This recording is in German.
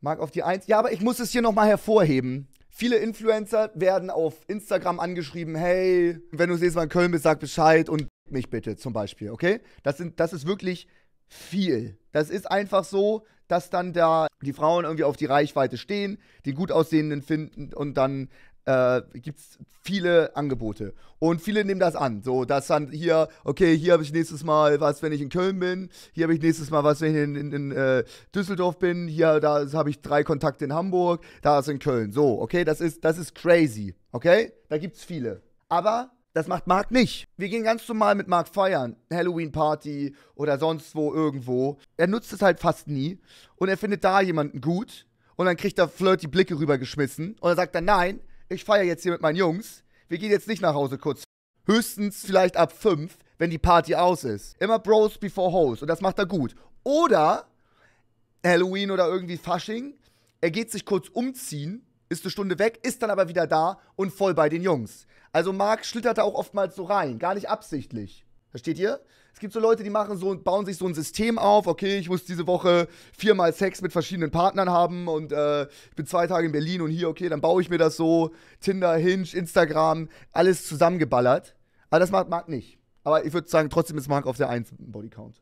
Mark auf die Eins. Ja, aber ich muss es hier nochmal hervorheben. Viele Influencer werden auf Instagram angeschrieben, hey, wenn du siehst, mal in Köln bist, sag Bescheid und mich bitte zum Beispiel, okay? Das, sind, das ist wirklich viel. Das ist einfach so, dass dann da die Frauen irgendwie auf die Reichweite stehen, die gut aussehenden finden und dann äh, gibt es viele Angebote. Und viele nehmen das an. So, dass dann hier, okay, hier habe ich nächstes Mal was, wenn ich in Köln bin. Hier habe ich nächstes Mal was, wenn ich in, in, in äh, Düsseldorf bin. Hier, da habe ich drei Kontakte in Hamburg. Da ist in Köln. So, okay, das ist, das ist crazy. Okay? Da gibt es viele. Aber das macht Marc nicht. Wir gehen ganz normal mit Marc feiern. Halloween-Party oder sonst wo irgendwo. Er nutzt es halt fast nie. Und er findet da jemanden gut. Und dann kriegt er flirty Blicke rübergeschmissen. Und dann sagt er, nein, ich feiere jetzt hier mit meinen Jungs. Wir gehen jetzt nicht nach Hause kurz. Höchstens vielleicht ab 5, wenn die Party aus ist. Immer Bros before Hoes und das macht er gut. Oder Halloween oder irgendwie Fasching, er geht sich kurz umziehen, ist eine Stunde weg, ist dann aber wieder da und voll bei den Jungs. Also Marc schlittert da auch oftmals so rein, gar nicht absichtlich. Versteht ihr? Es gibt so Leute, die machen so und bauen sich so ein System auf. Okay, ich muss diese Woche viermal Sex mit verschiedenen Partnern haben und äh, ich bin zwei Tage in Berlin und hier, okay, dann baue ich mir das so. Tinder, Hinge, Instagram, alles zusammengeballert. Aber das macht Marc nicht. Aber ich würde sagen, trotzdem ist Marc auf der 1 Bodycount.